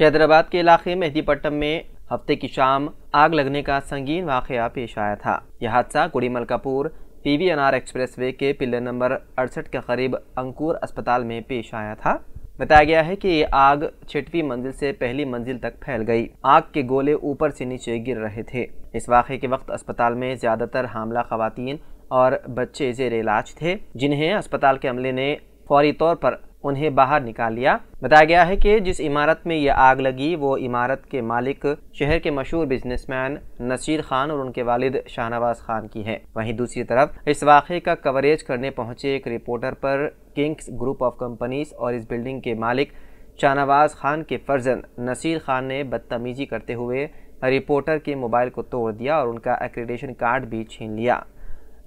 हैदराबाद के इलाके मेहदीपट्टम में हफ्ते की शाम आग लगने का संगीन वाक़ पेश आया था यह हादसा Gudimalkapur PV NR expressway के पिलर नंबर अड़सठ के करीब अंकुर अस्पताल में पेश आया था बताया गया है कि ये आग छठवीं मंजिल से पहली मंजिल तक फैल गई आग के गोले ऊपर से नीचे गिर रहे थे इस वाक़े के वक्त अस्पताल में ज़्यादातर हमला खातन और बच्चे जेर इलाज थे जिन्हें अस्पताल के अमले ने फौरी तौर पर उन्हें बाहर निकाल लिया बताया गया है कि जिस इमारत में ये आग लगी वो इमारत के मालिक शहर के मशहूर बिजनेसमैन नसीर खान और उनके वालिद शाहनवाज खान की है वहीं दूसरी तरफ इस वाक़े का कवरेज करने पहुंचे एक रिपोर्टर पर किंग्स ग्रुप ऑफ कंपनीज और इस बिल्डिंग के मालिक शाहनवाज खान के फर्जन नसीर खान ने बदतमीजी करते हुए रिपोर्टर के मोबाइल को तोड़ दिया और उनका एक्रेडेशन कार्ड भी छीन लिया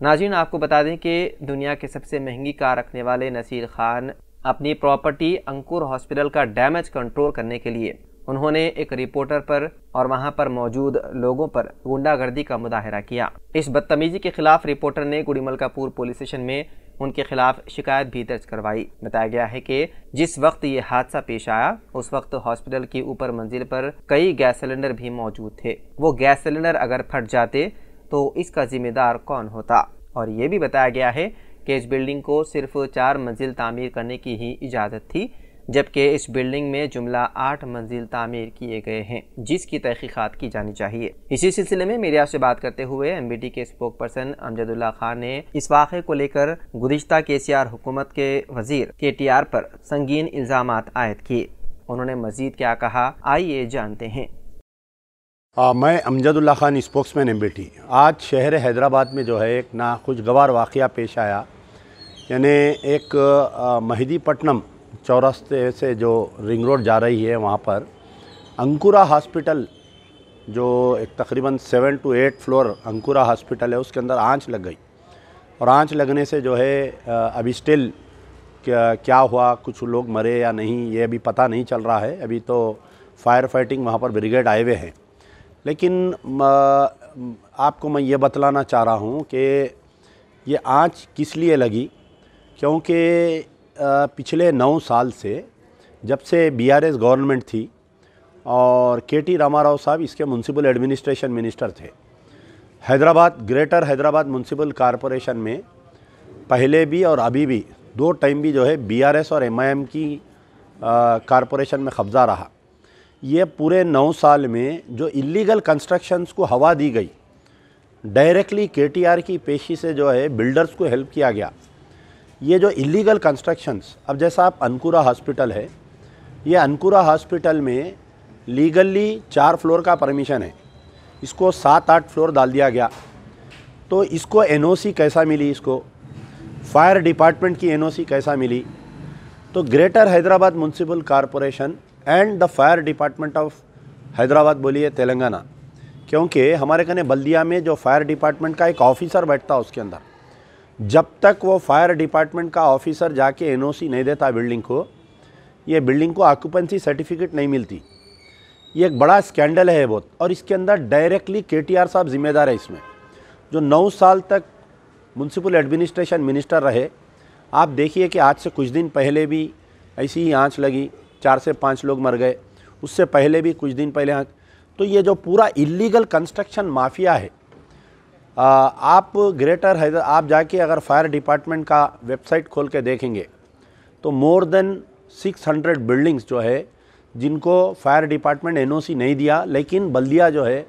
नाजिन आपको बता दें कि दुनिया के सबसे महंगी कार रखने वाले नसीर खान अपनी प्रॉपर्टी अंकुर हॉस्पिटल का डैमेज कंट्रोल करने के लिए उन्होंने एक रिपोर्टर पर और वहां पर मौजूद लोगों पर गुंडागर्दी का मुजाहरा किया इस बदतमीजी के खिलाफ रिपोर्टर ने गुड़ी कपूर पुलिस स्टेशन में उनके खिलाफ शिकायत भी दर्ज करवाई बताया गया है कि जिस वक्त ये हादसा पेश आया उस वक्त हॉस्पिटल की ऊपर मंजिल पर कई गैस सिलेंडर भी मौजूद थे वो गैस सिलेंडर अगर फट जाते तो इसका जिम्मेदार कौन होता और ये भी बताया गया है कि इस बिल्डिंग को सिर्फ चार मंजिल तामीर करने की ही इजाज़त थी जबकि इस बिल्डिंग में जुमला आठ मंजिल तामीर किए गए हैं जिसकी तहकीक़ात की जानी चाहिए इसी सिलसिले में मीडिया से बात करते हुए एम बी टी के स्पोक पर्सन अमजदुल्ला खान ने इस वाक़े को लेकर गुजशत के सी आर हुकूमत के वजीर के टी आर पर संगीन इल्ज़ाम आयद किए उन्होंने मजीद क्या कहा आइए जानते हैं आ, मैं अमजदुल्ला खान स्पोक्समैन एम बेटी आज शहर हैदराबाद में जो है एक नाखुशगवार वाक़ पेश आया यानी एक महदीपट्टनम चौरास्ते से जो रिंग रोड जा रही है वहाँ पर अंकुरा हॉस्पिटल जो एक तकरीबन seven to eight floor Ankura hospital है उसके अंदर आँच लग गई और आँच लगने से जो है अभी स्टिल क्या, क्या हुआ कुछ लोग मरे या नहीं ये अभी पता नहीं चल रहा है अभी तो फायर फाइटिंग वहाँ पर ब्रिगेड आए हुए हैं लेकिन आपको मैं ये बतलाना चाह रहा हूँ कि ये आँच किस लिए लगी क्योंकि पिछले नौ साल से जब से बीआरएस गवर्नमेंट थी और के टी रामाराव साहब इसके म्यूनसिपल एडमिनिस्ट्रेशन मिनिस्टर थे Hyderabad greater Hyderabad municipal corporation में पहले भी और अभी भी दो टाइम भी जो है बीआरएस और एमआईएम की कॉरपोरेशन में कब्ज़ा रहा ये पूरे नौ साल में जो इलीगल कंस्ट्रक्शंस को हवा दी गई डायरेक्टली केटीआर की पेशी से जो है बिल्डर्स को हेल्प किया गया ये जो इलीगल कंस्ट्रक्शंस अब जैसा आप अनकुरा हॉस्पिटल है ये अनकुरा हॉस्पिटल में लीगली चार फ्लोर का परमिशन है इसको सात आठ फ्लोर डाल दिया गया तो इसको एनओसी कैसा मिली इसको फायर डिपार्टमेंट की एनओसी कैसा मिली तो greater Hyderabad municipal corporation and the fire department of Hyderabad बोलिए तेलंगाना क्योंकि हमारे कहने बल्दिया में जो फायर डिपार्टमेंट का एक ऑफिसर बैठता उसके अंदर जब तक वो फायर डिपार्टमेंट का ऑफिसर जाके एनओसी नहीं देता बिल्डिंग को ये बिल्डिंग को ऑक्यूपेंसी सर्टिफिकेट नहीं मिलती ये एक बड़ा स्कैंडल है बहुत और इसके अंदर डायरेक्टली के साहब जिम्मेदार है इसमें जो नौ साल तक म्यूनसिपल एडमिनिस्ट्रेशन मिनिस्टर रहे आप देखिए कि आज से कुछ दिन पहले भी ऐसी ही आँच लगी चार से पाँच लोग मर गए उससे पहले भी कुछ दिन पहले हाँ तो ये जो पूरा इलीगल कंस्ट्रक्शन माफिया है आ, आप ग्रेटर हैदर आप जाके अगर फायर डिपार्टमेंट का वेबसाइट खोल के देखेंगे तो मोर देन 600 बिल्डिंग्स जो है जिनको फायर डिपार्टमेंट एनओसी नहीं दिया लेकिन बल्दिया जो है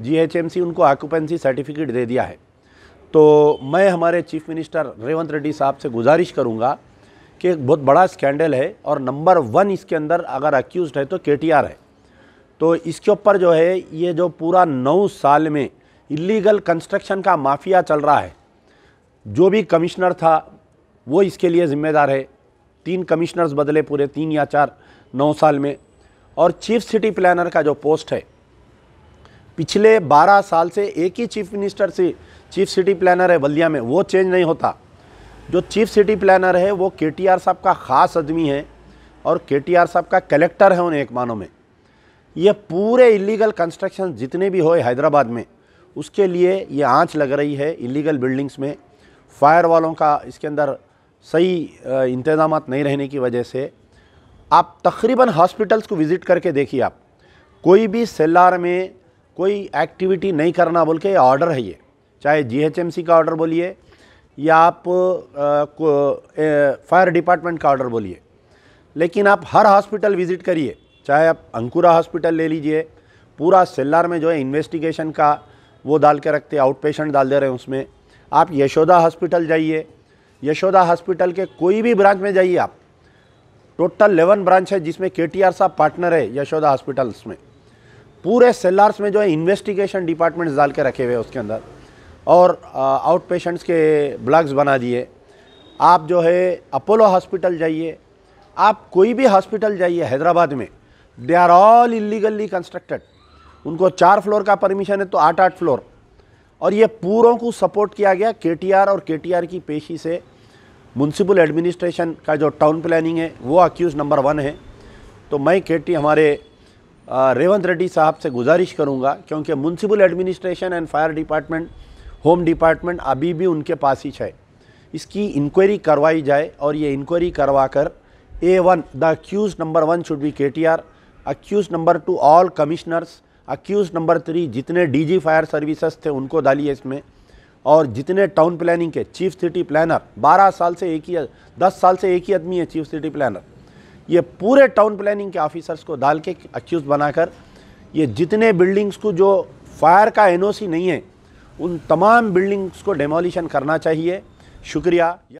जीएचएमसी उनको ऑक्यूपेंसी सर्टिफिकेट दे दिया है तो मैं हमारे चीफ मिनिस्टर रेवंत रेड्डी साहब से गुजारिश करूँगा कि एक बहुत बड़ा स्कैंडल है और नंबर वन इसके अंदर अगर अक्यूज है तो के है तो इसके ऊपर जो है ये जो पूरा नौ साल में इलीगल कंस्ट्रक्शन का माफिया चल रहा है जो भी कमिश्नर था वो इसके लिए ज़िम्मेदार है तीन कमिश्नर्स बदले पूरे तीन या चार नौ साल में और चीफ सिटी प्लानर का जो पोस्ट है पिछले बारह साल से एक ही चीफ मिनिस्टर से चीफ सिटी प्लानर है बल्दिया में वो चेंज नहीं होता जो चीफ सिटी प्लानर है वो के टी आर साहब का ख़ास आदमी है और के टी आर साहब का कलेक्टर है उन्हें एक मानों में ये पूरे इलीगल कंस्ट्रक्शन जितने भी होए हैदराबाद में उसके लिए ये आँच लग रही है इलीगल बिल्डिंग्स में फायर वालों का इसके अंदर सही इंतज़ाम नहीं रहने की वजह से आप तकरीबन हॉस्पिटल्स को विज़िट करके देखिए आप कोई भी सेलार में कोई एक्टिविटी नहीं करना बोल के ऑर्डर है ये चाहे जीएचएमसी का ऑर्डर बोलिए या आप फायर डिपार्टमेंट का ऑर्डर बोलिए लेकिन आप हर हॉस्पिटल विज़िट करिए चाहे आप अंकुरा हॉस्पिटल ले लीजिए पूरा सेल्लार में जो है इन्वेस्टिगेशन का वो डाल के रखते आउट पेशेंट डाल दे रहे हैं उसमें आप यशोदा हॉस्पिटल जाइए यशोदा हॉस्पिटल के कोई भी ब्रांच में जाइए आप टोटल लेवन ब्रांच है जिसमें के टी आर साहब पार्टनर है यशोदा हॉस्पिटल्स में पूरे सेल्लार्स में जो है इन्वेस्टिगेशन डिपार्टमेंट्स डाल के रखे हुए उसके अंदर और आउट पेशेंट्स के ब्लॉग्स बना दिए आप जो है अपोलो हॉस्पिटल जाइए आप कोई भी हॉस्पिटल जाइए हैदराबाद में they are all illegally constructed उनको चार फ्लोर का परमिशन है तो आठ आठ फ्लोर और ये पूरों को सपोर्ट किया गया के और के की पेशी से म्यूनसिपल एडमिनिस्ट्रेशन का जो टाउन प्लानिंग है वो अक्यूज़ नंबर वन है तो मैं के हमारे रेवंत रेड्डी साहब से गुजारिश करूँगा क्योंकि municipal administration and fire department home department अभी भी उनके पास ही है इसकी इंक्वायरी करवाई जाए और ये इंक्वायरी करवा कर A one the accused number one should be K T R accused number two all commissioners accused number three जितने डी जी फायर सर्विसेज थे उनको डालिए इसमें और जितने टाउन प्लानिंग के चीफ सिटी प्लानर 12 साल से एक ही दस साल से एक ही आदमी है चीफ सिटी प्लानर ये पूरे टाउन प्लानिंग के ऑफिसर्स को डाल के अक्यूज़ बनाकर ये जितने बिल्डिंग्स को जो फायर का एनओसी नहीं है उन तमाम बिल्डिंग्स को डेमोलिशन करना चाहिए शुक्रिया